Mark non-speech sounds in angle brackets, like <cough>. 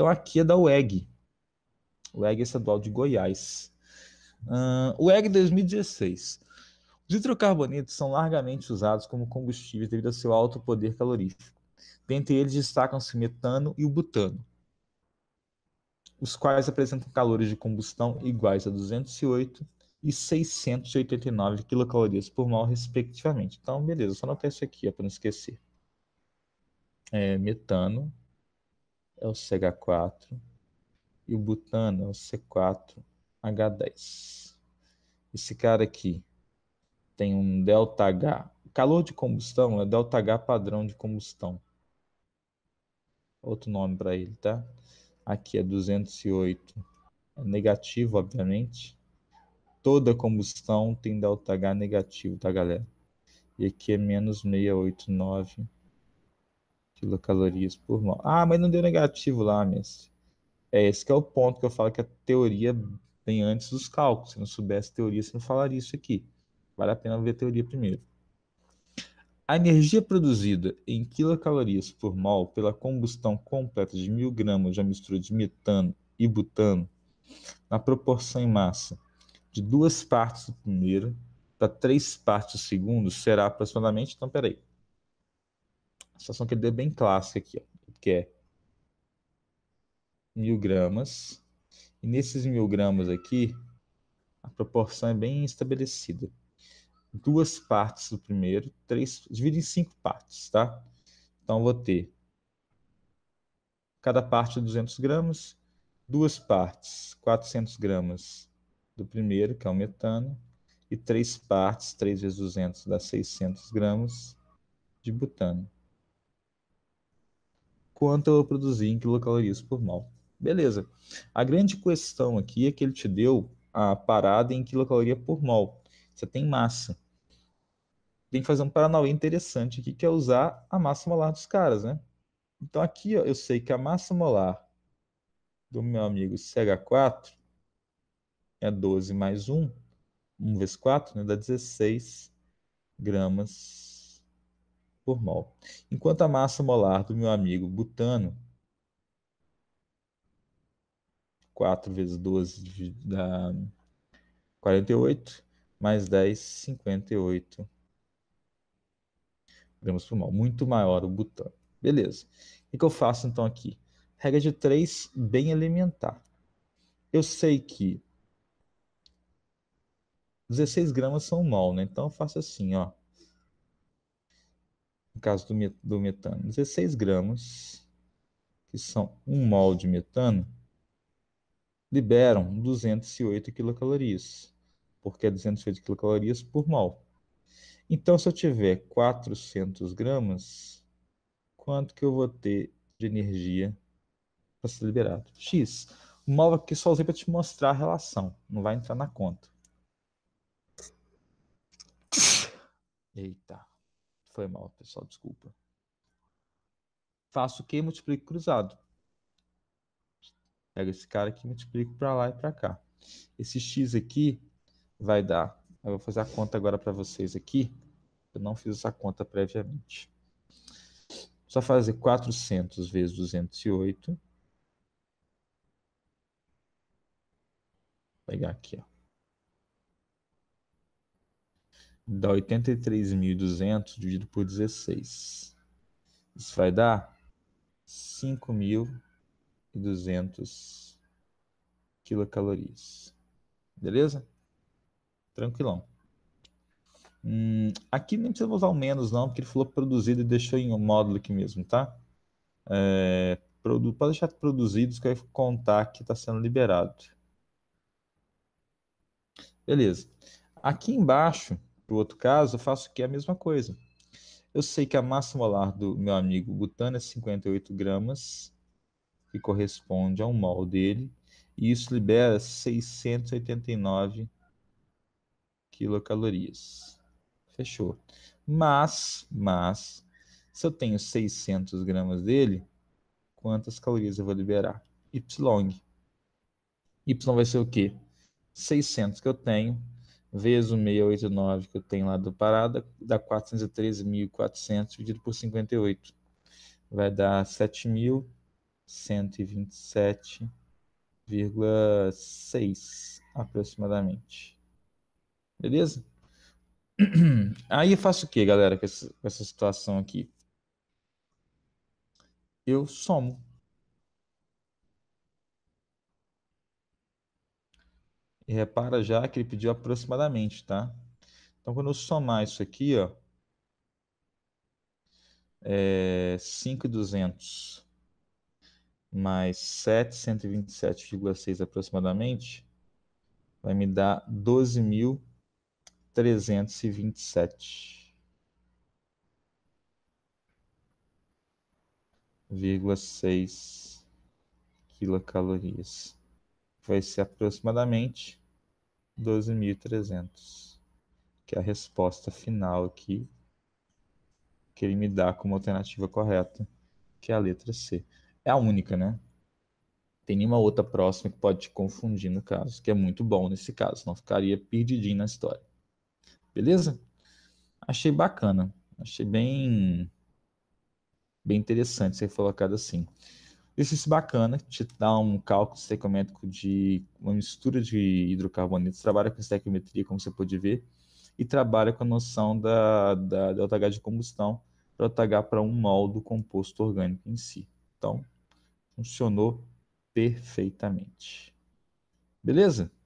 Então aqui é da UEG. UEG é Estadual de Goiás. Uh, UEG 2016. Os hidrocarbonetos são largamente usados como combustíveis devido ao seu alto poder calorífico. Dentre eles destacam-se o metano e o butano, os quais apresentam calores de combustão iguais a 208 e 689 quilocalorias por mol, respectivamente. Então, beleza, só anotar isso aqui, é para não esquecer. É, metano é o CH4 e o butano é o C4H10. Esse cara aqui tem um ΔH. H, calor de combustão é ΔH padrão de combustão. Outro nome para ele, tá? Aqui é 208. É negativo, obviamente. Toda combustão tem ΔH negativo, tá, galera? E aqui é menos 689 quilocalorias por mol. Ah, mas não deu negativo lá, mestre. É esse que é o ponto que eu falo que a teoria vem antes dos cálculos. Se não soubesse teoria, você não falaria isso aqui. Vale a pena ver a teoria primeiro. A energia produzida em quilocalorias por mol pela combustão completa de mil gramas de mistura de metano e butano, na proporção em massa de duas partes do primeiro para três partes do segundo, será aproximadamente. Então, peraí situação que ele deu é bem clássica aqui, ó, que é mil gramas. E nesses mil gramas aqui, a proporção é bem estabelecida. Duas partes do primeiro, três, divide em cinco partes, tá? Então, vou ter cada parte 200 gramas, duas partes 400 gramas do primeiro, que é o metano, e três partes, 3 vezes 200 dá 600 gramas de butano quanto eu produzi em quilocalorias por mol. Beleza. A grande questão aqui é que ele te deu a parada em quilocaloria por mol. Você tem massa. Tem que fazer um paranauê interessante aqui, que é usar a massa molar dos caras, né? Então aqui ó, eu sei que a massa molar do meu amigo CH4 é 12 mais 1, 1 vezes 4, né, dá 16 gramas por mol. Enquanto a massa molar do meu amigo butano, 4 vezes 12 dá 48, mais 10, 58 gramas por mol. Muito maior o butano. Beleza. O que eu faço então aqui? Regra de 3, bem elementar. Eu sei que 16 gramas são mol, né? Então eu faço assim, ó no caso do, do metano, 16 gramas, que são um mol de metano, liberam 208 quilocalorias, porque é 208 quilocalorias por mol. Então, se eu tiver 400 gramas, quanto que eu vou ter de energia para ser liberado? X. O mol aqui só usei para te mostrar a relação, não vai entrar na conta. Eita. Foi mal, pessoal, desculpa. Faço o que? Multiplico cruzado. Pego esse cara aqui e multiplico para lá e para cá. Esse x aqui vai dar... Eu vou fazer a conta agora para vocês aqui. Eu não fiz essa conta previamente. Só fazer 400 vezes 208. Vou pegar aqui, ó. dá 83.200 dividido por 16. Isso vai dar 5.200 quilocalorias. Beleza? Tranquilão. Hum, aqui nem precisa usar o menos não, porque ele falou produzido e deixou em um módulo aqui mesmo, tá? É, produ pode deixar produzidos que vai contar que está sendo liberado. Beleza. Aqui embaixo, para o outro caso, eu faço aqui a mesma coisa. Eu sei que a massa molar do meu amigo butano é 58 gramas, que corresponde a um mol dele, e isso libera 689 quilocalorias. Fechou. Mas, mas, se eu tenho 600 gramas dele, quantas calorias eu vou liberar? Y. Y vai ser o quê? 600 que eu tenho vezes o 689 que eu tenho lá do Parada, dá 413.400 dividido por 58. Vai dar 7.127,6 aproximadamente. Beleza? <clears throat> Aí eu faço o que, galera, com essa situação aqui? Eu somo. E repara já que ele pediu aproximadamente, tá? Então, quando eu somar isso aqui, ó, é 5,200 mais 727,6 aproximadamente, vai me dar 12.327,6 vírgula quilocalorias. Vai ser aproximadamente 12.300, que é a resposta final aqui, que ele me dá como alternativa correta, que é a letra C. É a única, né? Tem nenhuma outra próxima que pode te confundir no caso, que é muito bom nesse caso, não ficaria perdidinho na história. Beleza? Achei bacana, achei bem bem interessante ser colocado assim. Exercício é bacana, te dá um cálculo estequiométrico de uma mistura de hidrocarbonetos, trabalha com estequiometria, como você pode ver, e trabalha com a noção da, da ΔH de combustão, ΔH para um mol do composto orgânico em si. Então, funcionou perfeitamente. Beleza?